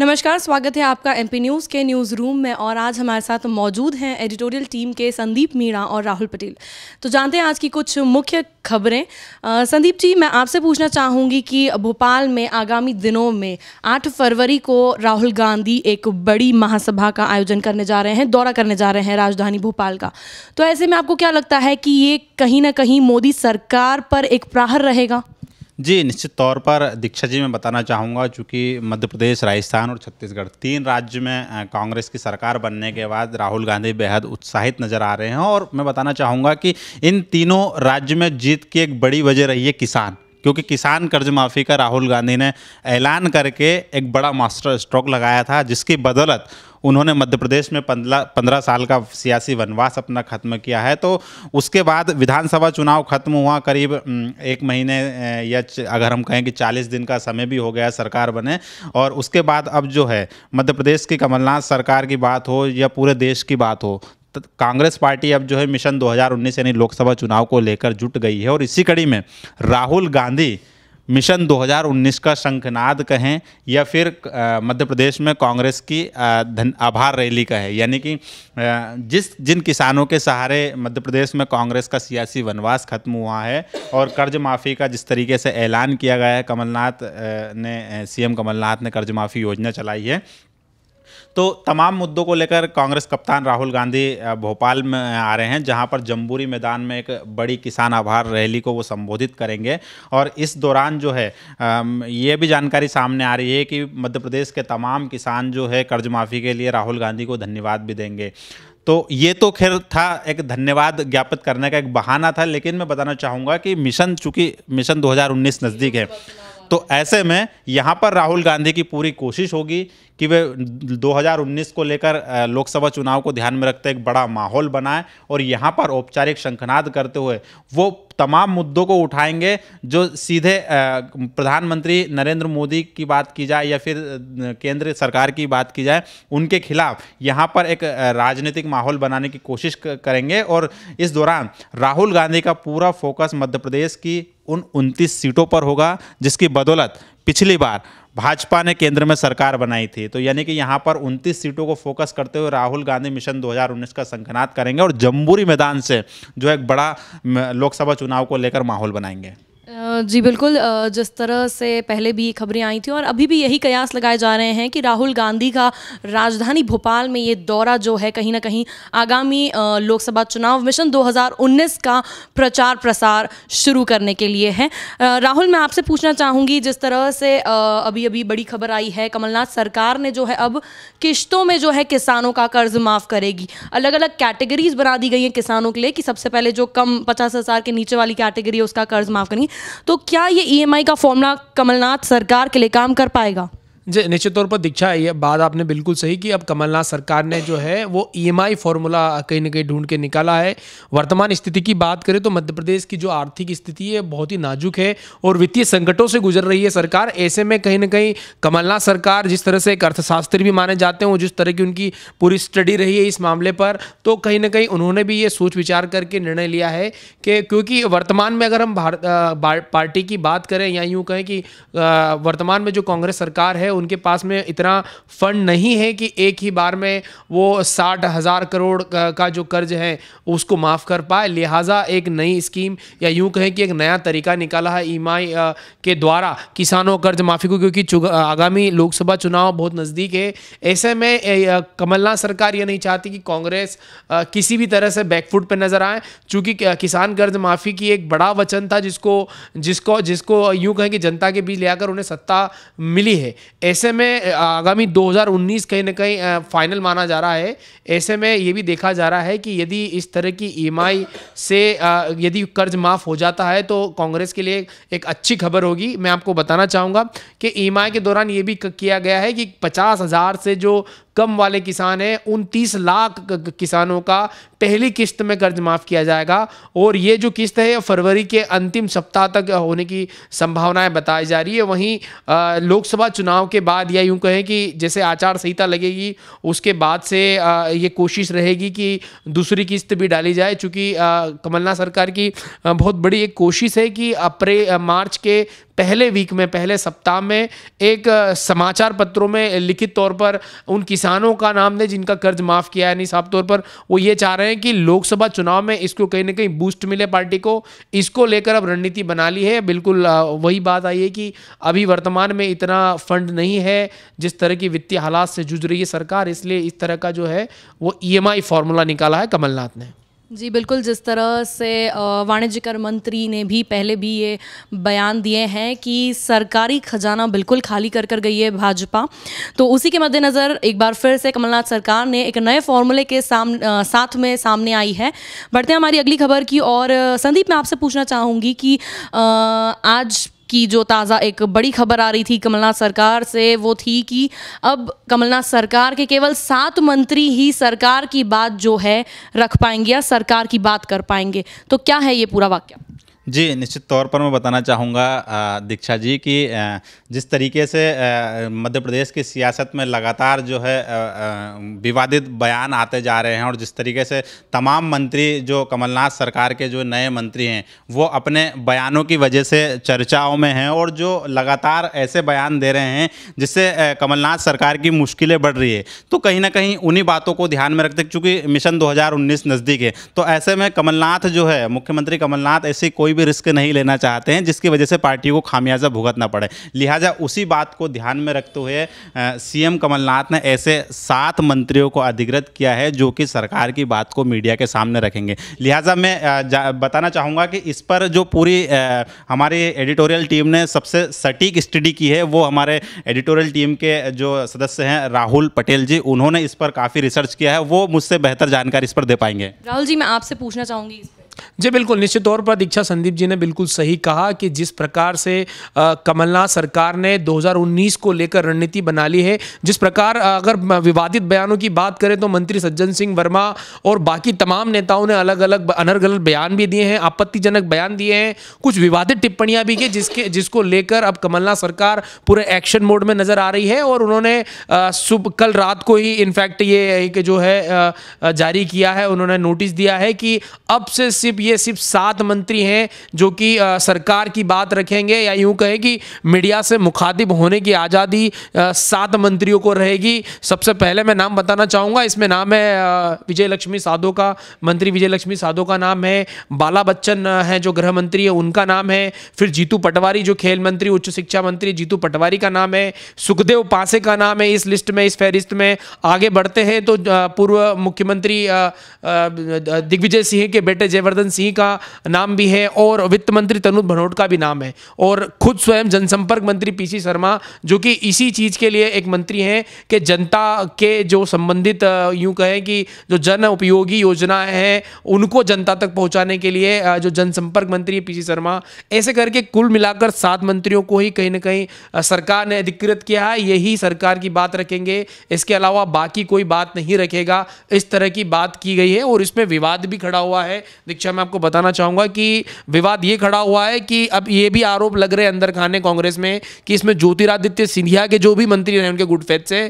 नमस्कार स्वागत है आपका एमपी न्यूज़ के न्यूज़ रूम में और आज हमारे साथ मौजूद हैं एडिटोरियल टीम के संदीप मीणा और राहुल पटेल तो जानते हैं आज की कुछ मुख्य खबरें संदीप जी मैं आपसे पूछना चाहूँगी कि भोपाल में आगामी दिनों में आठ फरवरी को राहुल गांधी एक बड़ी महासभा का आयोजन करने जा रहे हैं दौरा करने जा रहे हैं राजधानी भोपाल का तो ऐसे में आपको क्या लगता है कि ये कहीं ना कहीं मोदी सरकार पर एक प्रहर रहेगा जी निश्चित तौर पर दीक्षा जी मैं बताना चाहूँगा चूँकि मध्य प्रदेश राजस्थान और छत्तीसगढ़ तीन राज्य में कांग्रेस की सरकार बनने के बाद राहुल गांधी बेहद उत्साहित नज़र आ रहे हैं और मैं बताना चाहूँगा कि इन तीनों राज्य में जीत की एक बड़ी वजह रही है किसान क्योंकि किसान कर्ज माफ़ी का राहुल गांधी ने ऐलान करके एक बड़ा मास्टर स्ट्रोक लगाया था जिसकी बदौलत उन्होंने मध्य प्रदेश में पंद्रह पंद्रह साल का सियासी वनवास अपना ख़त्म किया है तो उसके बाद विधानसभा चुनाव खत्म हुआ करीब एक महीने या अगर हम कहें कि चालीस दिन का समय भी हो गया सरकार बने और उसके बाद अब जो है मध्य प्रदेश की कमलनाथ सरकार की बात हो या पूरे देश की बात हो कांग्रेस पार्टी अब जो है मिशन 2019 यानी लोकसभा चुनाव को लेकर जुट गई है और इसी कड़ी में राहुल गांधी मिशन 2019 का शंखनाद कहें या फिर मध्य प्रदेश में कांग्रेस की धन आभार रैली का है यानी कि जिस जिन किसानों के सहारे मध्य प्रदेश में कांग्रेस का सियासी वनवास खत्म हुआ है और कर्ज माफ़ी का जिस तरीके से ऐलान किया गया है कमलनाथ ने सीएम कमलनाथ ने कर्ज माफ़ी योजना चलाई है तो तमाम मुद्दों को लेकर कांग्रेस कप्तान राहुल गांधी भोपाल में आ रहे हैं जहां पर जम्बूरी मैदान में एक बड़ी किसान आभार रैली को वो संबोधित करेंगे और इस दौरान जो है ये भी जानकारी सामने आ रही है कि मध्य प्रदेश के तमाम किसान जो है कर्ज माफ़ी के लिए राहुल गांधी को धन्यवाद भी देंगे तो ये तो खैर था एक धन्यवाद ज्ञापित करने का एक बहाना था लेकिन मैं बताना चाहूँगा कि मिशन चूँकि मिशन 2019 नज़दीक है तो ऐसे में यहाँ पर राहुल गांधी की पूरी कोशिश होगी कि वे 2019 को लेकर लोकसभा चुनाव को ध्यान में रखते एक बड़ा माहौल बनाए और यहाँ पर औपचारिक शंखनाद करते हुए वो तमाम मुद्दों को उठाएंगे जो सीधे प्रधानमंत्री नरेंद्र मोदी की बात की जाए या फिर केंद्र सरकार की बात की जाए उनके खिलाफ यहाँ पर एक राजनीतिक माहौल बनाने की कोशिश करेंगे और इस दौरान राहुल गांधी का पूरा फोकस मध्य प्रदेश की उन 29 सीटों पर होगा जिसकी बदौलत पिछली बार भाजपा ने केंद्र में सरकार बनाई थी तो यानी कि यहाँ पर 29 सीटों को फोकस करते हुए राहुल गांधी मिशन 2019 का संकनात करेंगे और जम्बूरी मैदान से जो एक बड़ा लोकसभा चुनाव को लेकर माहौल बनाएंगे जी बिल्कुल जिस तरह से पहले भी खबरें आई थी और अभी भी यही कयास लगाए जा रहे हैं कि राहुल गांधी का राजधानी भोपाल में ये दौरा जो है कहीं ना कहीं आगामी लोकसभा चुनाव मिशन 2019 का प्रचार प्रसार शुरू करने के लिए है राहुल मैं आपसे पूछना चाहूँगी जिस तरह से अभी अभी बड़ी खबर आई है कमलनाथ सरकार ने जो है अब किश्तों में जो है किसानों का कर्ज माफ़ करेगी अलग अलग कैटेगरीज बना दी गई हैं किसानों के लिए कि सबसे पहले जो कम पचास हज़ार के नीचे वाली कैटेगरी है उसका कर्ज माफ़ करेंगी तो क्या ये ईएमआई e का फॉर्मूला कमलनाथ सरकार के लिए काम कर पाएगा जी निश्चित तौर पर दीक्षा ये बात आपने बिल्कुल सही कि अब कमलनाथ सरकार ने जो है वो ईएमआई e फॉर्मूला कहीं ना कहीं ढूंढ के निकाला है वर्तमान स्थिति की बात करें तो मध्य प्रदेश की जो आर्थिक स्थिति है बहुत ही नाजुक है और वित्तीय संकटों से गुजर रही है सरकार ऐसे में कहीं ना कहीं कमलनाथ सरकार जिस तरह से एक अर्थशास्त्री भी माने जाते हैं जिस तरह की उनकी पूरी स्टडी रही है इस मामले पर तो कहीं ना कहीं उन्होंने भी ये सोच विचार करके निर्णय लिया है कि क्योंकि वर्तमान में अगर हम भारत पार्टी की बात करें या यूँ कहें कि वर्तमान में जो कांग्रेस सरकार है उनके पास में इतना फंड नहीं है कि एक ही बार में वो साठ हज़ार करोड़ का जो कर्ज है उसको माफ़ कर पाए लिहाजा एक नई स्कीम या यूँ कहें कि एक नया तरीका निकाला है ई के द्वारा किसानों कर्ज माफ़ी को क्योंकि आगामी लोकसभा चुनाव बहुत नज़दीक है ऐसे में कमलनाथ सरकार ये नहीं चाहती कि कांग्रेस किसी भी तरह से बैकफुट पर नज़र आए चूँकि किसान कर्ज माफ़ी की एक बड़ा वचन था जिसको जिसको जिसको यूँ कहें कि जनता के बीच ले उन्हें सत्ता मिली है ऐसे में आगामी 2019 कहीं ना कहीं फाइनल माना जा रहा है ऐसे में ये भी देखा जा रहा है कि यदि इस तरह की ई e से यदि कर्ज माफ़ हो जाता है तो कांग्रेस के लिए एक अच्छी खबर होगी मैं आपको बताना चाहूँगा कि ई e के दौरान ये भी किया गया है कि पचास से जो कम वाले किसान हैं उन तीस लाख किसानों का पहली किस्त में कर्ज माफ़ किया जाएगा और ये जो किस्त है फरवरी के अंतिम सप्ताह तक होने की संभावनाएं बताई जा रही है वहीं लोकसभा चुनाव के बाद या यूं कहें कि जैसे आचार संहिता लगेगी उसके बाद से ये कोशिश रहेगी कि दूसरी किस्त भी डाली जाए चूँकि कमलनाथ सरकार की बहुत बड़ी एक कोशिश है कि अप्रैल मार्च के पहले वीक में पहले सप्ताह में एक समाचार पत्रों में लिखित तौर पर उन किसानों का नाम दें जिनका कर्ज माफ़ किया है यानी साफ तौर पर वो ये चाह रहे हैं कि लोकसभा चुनाव में इसको कहीं ना कहीं बूस्ट मिले पार्टी को इसको लेकर अब रणनीति बना ली है बिल्कुल वही बात आई है कि अभी वर्तमान में इतना फंड नहीं है जिस तरह की वित्तीय हालात से जूझ रही है सरकार इसलिए इस तरह का जो है वो आई e फॉर्मूला निकाला है कमलनाथ ने जी बिल्कुल जिस तरह से वाणिज्य कर मंत्री ने भी पहले भी ये बयान दिए हैं कि सरकारी खजाना बिल्कुल खाली कर कर गई है भाजपा तो उसी के मद्देनज़र एक बार फिर से कमलनाथ सरकार ने एक नए फॉर्मूले के साम साथ में सामने आई है बढ़ते हैं हमारी अगली खबर की और संदीप मैं आपसे पूछना चाहूँगी कि आज की जो ताज़ा एक बड़ी खबर आ रही थी कमलनाथ सरकार से वो थी कि अब कमलनाथ सरकार के केवल सात मंत्री ही सरकार की बात जो है रख पाएंगे या सरकार की बात कर पाएंगे तो क्या है ये पूरा वाक्य जी निश्चित तौर पर मैं बताना चाहूँगा दीक्षा जी कि जिस तरीके से मध्य प्रदेश की सियासत में लगातार जो है विवादित बयान आते जा रहे हैं और जिस तरीके से तमाम मंत्री जो कमलनाथ सरकार के जो नए मंत्री हैं वो अपने बयानों की वजह से चर्चाओं में हैं और जो लगातार ऐसे बयान दे रहे हैं जिससे कमलनाथ सरकार की मुश्किलें बढ़ रही है तो कहीं ना कहीं उन्हीं बातों को ध्यान में रखते चूँकि मिशन दो नज़दीक है तो ऐसे में कमलनाथ जो है मुख्यमंत्री कमलनाथ ऐसी कोई भी रिस्क नहीं लेना चाहते हैं जिसकी वजह से पार्टी को खामियाजा भुगतना पड़े लिहाजा उसी बात को ध्यान में रखते हुए सीएम कमलनाथ ने ऐसे सात मंत्रियों को अधिकृत किया है जो कि सरकार की बात को मीडिया के सामने रखेंगे लिहाजा मैं बताना चाहूँगा कि इस पर जो पूरी हमारी एडिटोरियल टीम ने सबसे सटीक स्टडी की है वो हमारे एडिटोरियल टीम के जो सदस्य हैं राहुल पटेल जी उन्होंने इस पर काफ़ी रिसर्च किया है वो मुझसे बेहतर जानकारी इस पर दे पाएंगे राहुल जी मैं आपसे पूछना चाहूँगी इस जी बिल्कुल निश्चित तौर पर दीक्षा संदीप जी ने बिल्कुल सही कहा कि जिस प्रकार से कमलनाथ सरकार ने 2019 को लेकर रणनीति बना ली है जिस प्रकार अगर विवादित बयानों की बात करें तो मंत्री सज्जन सिंह वर्मा और बाकी तमाम नेताओं ने अलग अलग अनर गलत बयान भी दिए हैं आपत्तिजनक बयान दिए हैं कुछ विवादित टिप्पणियां भी की जिसके जिसको लेकर अब कमलनाथ सरकार पूरे एक्शन मोड में नजर आ रही है और उन्होंने सुबह कल रात को ही इनफैक्ट ये जो है जारी किया है उन्होंने नोटिस दिया है कि अब से सिर्फ ये सिर्फ सात मंत्री हैं जो कि सरकार की बात रखेंगे या यूं कहें कि मीडिया से मुखातिब होने की आज़ादी सात मंत्रियों को रहेगी सबसे पहले मैं नाम बताना चाहूँगा इसमें नाम है विजय लक्ष्मी साधो का मंत्री विजय लक्ष्मी साधो का नाम है बाला बच्चन है जो गृह मंत्री है उनका नाम है फिर जीतू पटवारी जो खेल मंत्री उच्च शिक्षा मंत्री जीतू पटवारी का नाम है सुखदेव पासे का नाम है इस लिस्ट में इस फहरिस्त में आगे बढ़ते हैं तो पूर्व मुख्यमंत्री दिग्विजय सिंह के बेटे जयवर्धन हर्षवर्धन सिंह का नाम भी है और वित्त मंत्री तनुज भनोट का भी नाम है और खुद स्वयं जनसंपर्क मंत्री पीसी शर्मा जो कि इसी चीज़ के लिए एक मंत्री हैं कि जनता के जो संबंधित यूं कहें कि जो जन उपयोगी योजनाएं हैं उनको जनता तक पहुंचाने के लिए जो जनसंपर्क मंत्री पी पीसी शर्मा ऐसे करके कुल मिलाकर सात मंत्रियों को ही कहीं ना कहीं सरकार ने अधिकृत किया है यही सरकार की बात रखेंगे इसके अलावा बाकी कोई बात नहीं रखेगा इस तरह की बात की गई है और इसमें विवाद भी खड़ा हुआ है दीक्षा विषय में आपको बताना चाहूंगा कि विवाद ये खड़ा हुआ है कि अब ये भी आरोप लग रहे हैं अंदर खाने कांग्रेस में कि इसमें ज्योतिरादित्य सिंधिया के जो भी मंत्री रहे उनके गुटफेद से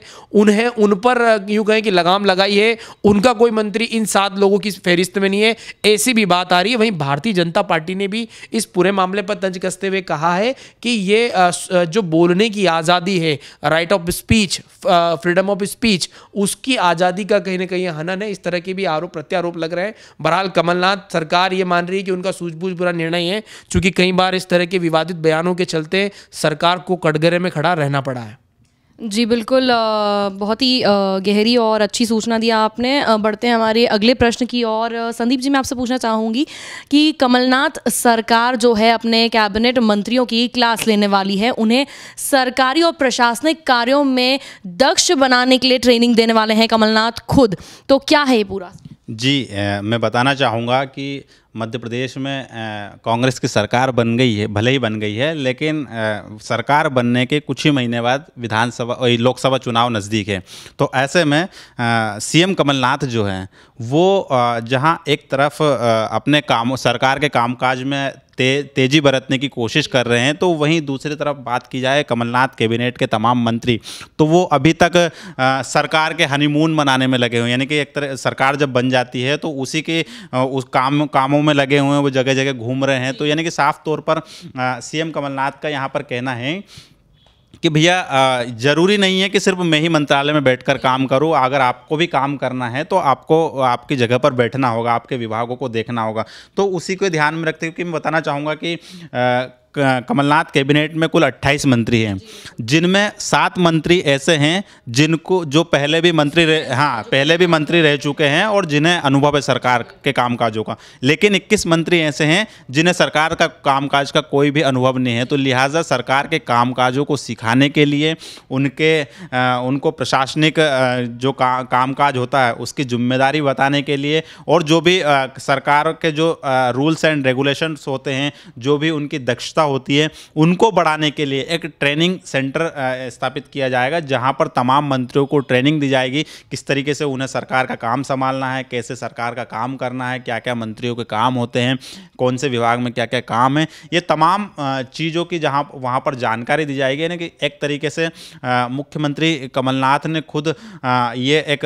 उन्हें उन पर यूं कहें कि लगाम लगाई है उनका कोई मंत्री इन सात लोगों की फहरिस्त में नहीं है ऐसी भी बात आ रही है वहीं भारतीय जनता पार्टी ने भी इस पूरे मामले पर तंज कसते हुए कहा है कि ये जो बोलने की आज़ादी है right of speech freedom of speech उसकी आज़ादी का कहीं ना कहीं हनन है इस तरह के भी आरोप प्रत्यारोप लग रहे हैं बहरहाल कमलनाथ सरकार ये मान रही है कि उनका सूझबूझ बुरा निर्णय है चूंकि कई बार इस तरह के विवादित बयानों के चलते सरकार को कटघरे में खड़ा रहना पड़ा है जी बिल्कुल बहुत ही गहरी और अच्छी सूचना दिया आपने बढ़ते हैं हमारे अगले प्रश्न की और संदीप जी मैं आपसे पूछना चाहूँगी कि कमलनाथ सरकार जो है अपने कैबिनेट मंत्रियों की क्लास लेने वाली है उन्हें सरकारी और प्रशासनिक कार्यों में दक्ष बनाने के लिए ट्रेनिंग देने वाले हैं कमलनाथ खुद तो क्या है ये पूरा जी मैं बताना चाहूँगा कि मध्य प्रदेश में कांग्रेस की सरकार बन गई है भले ही बन गई है लेकिन आ, सरकार बनने के कुछ ही महीने बाद विधानसभा लोकसभा चुनाव नज़दीक है तो ऐसे में सीएम कमलनाथ जो हैं वो जहां एक तरफ आ, अपने काम सरकार के कामकाज में ते तेज़ी बरतने की कोशिश कर रहे हैं तो वहीं दूसरी तरफ बात की जाए कमलनाथ कैबिनेट के तमाम मंत्री तो वो अभी तक आ, सरकार के हनीमून मनाने में लगे हुए यानी कि एक तरह सरकार जब बन जाती है तो उसी के उस काम कामों में लगे हुए हैं वो जगह जगह घूम रहे हैं तो यानी कि साफ तौर पर सीएम कमलनाथ का यहाँ पर कहना है कि भैया ज़रूरी नहीं है कि सिर्फ मैं ही मंत्रालय में बैठकर काम करूं अगर आपको भी काम करना है तो आपको आपकी जगह पर बैठना होगा आपके विभागों को देखना होगा तो उसी को ध्यान में रखते हुए कि मैं बताना चाहूँगा कि आ, कमलनाथ कैबिनेट में कुल 28 मंत्री हैं जिनमें सात मंत्री ऐसे हैं जिनको जो पहले भी मंत्री रह हाँ पहले भी मंत्री रह चुके हैं और जिन्हें अनुभव है सरकार के कामकाजों का लेकिन 21 मंत्री ऐसे हैं जिन्हें सरकार का कामकाज का कोई भी अनुभव नहीं है तो लिहाजा सरकार के कामकाजों को सिखाने के लिए उनके उनको प्रशासनिक जो का, काज होता है उसकी जिम्मेदारी बताने के लिए और जो भी सरकार के जो रूल्स एंड रेगुलेशंस होते हैं जो भी उनकी दक्षता होती है उनको बढ़ाने के लिए एक ट्रेनिंग सेंटर स्थापित किया जाएगा जहाँ पर तमाम मंत्रियों को ट्रेनिंग दी जाएगी किस तरीके से उन्हें सरकार का काम संभालना है कैसे सरकार का काम करना है क्या क्या मंत्रियों के काम होते हैं कौन से विभाग में क्या क्या काम है ये तमाम चीज़ों की जहाँ वहाँ पर जानकारी दी जाएगी यानी कि एक तरीके से मुख्यमंत्री कमलनाथ ने खुद ये एक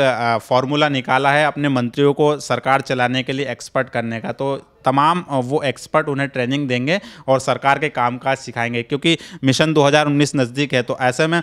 फॉर्मूला निकाला है अपने मंत्रियों को सरकार चलाने के लिए एक्सपर्ट करने का तो तमाम वो एक्सपर्ट उन्हें ट्रेनिंग देंगे और सरकार के कामकाज सिखाएंगे क्योंकि मिशन 2019 नज़दीक है तो ऐसे में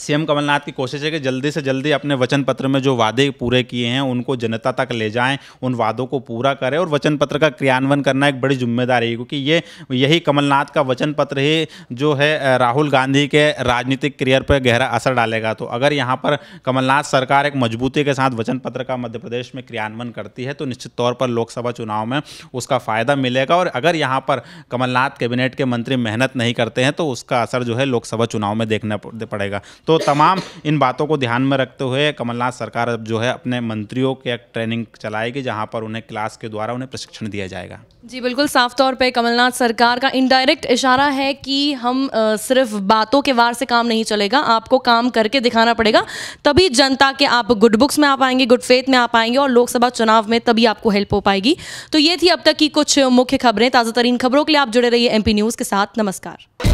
सीएम कमलनाथ की कोशिश है कि जल्दी से जल्दी अपने वचन पत्र में जो वादे पूरे किए हैं उनको जनता तक ले जाएं उन वादों को पूरा करें और वचन पत्र का क्रियान्वयन करना एक बड़ी जिम्मेदारी है क्योंकि ये यही कमलनाथ का वचन पत्र ही जो है राहुल गांधी के राजनीतिक करियर पर गहरा असर डालेगा तो अगर यहाँ पर कमलनाथ सरकार एक मजबूती के साथ वचन पत्र का मध्य प्रदेश में क्रियान्वयन करती है तो निश्चित तौर पर लोकसभा चुनाव में उसका फ़ायदा मिलेगा और अगर यहाँ पर कमलनाथ कैबिनेट के मंत्री मेहनत नहीं करते हैं तो उसका असर जो है लोकसभा चुनाव में देखना पड़ेगा तो तो तमाम इन बातों को ध्यान में रखते हुए कमलनाथ सरकार अब जो है अपने मंत्रियों के ट्रेनिंग चलाएगी जहाँ पर उन्हें क्लास के द्वारा उन्हें प्रशिक्षण दिया जाएगा जी बिल्कुल साफ तौर पे कमलनाथ सरकार का इनडायरेक्ट इशारा है कि हम सिर्फ बातों के वार से काम नहीं चलेगा आपको काम करके दिखाना पड़ेगा तभी जनता के आप गुड बुक्स में आ पाएंगे गुड फेथ में आ पाएंगे और लोकसभा चुनाव में तभी आपको हेल्प हो पाएगी तो ये थी अब तक की कुछ मुख्य खबरें ताज़ा तरीन खबरों के लिए आप जुड़े रहिए एमपी न्यूज़ के साथ नमस्कार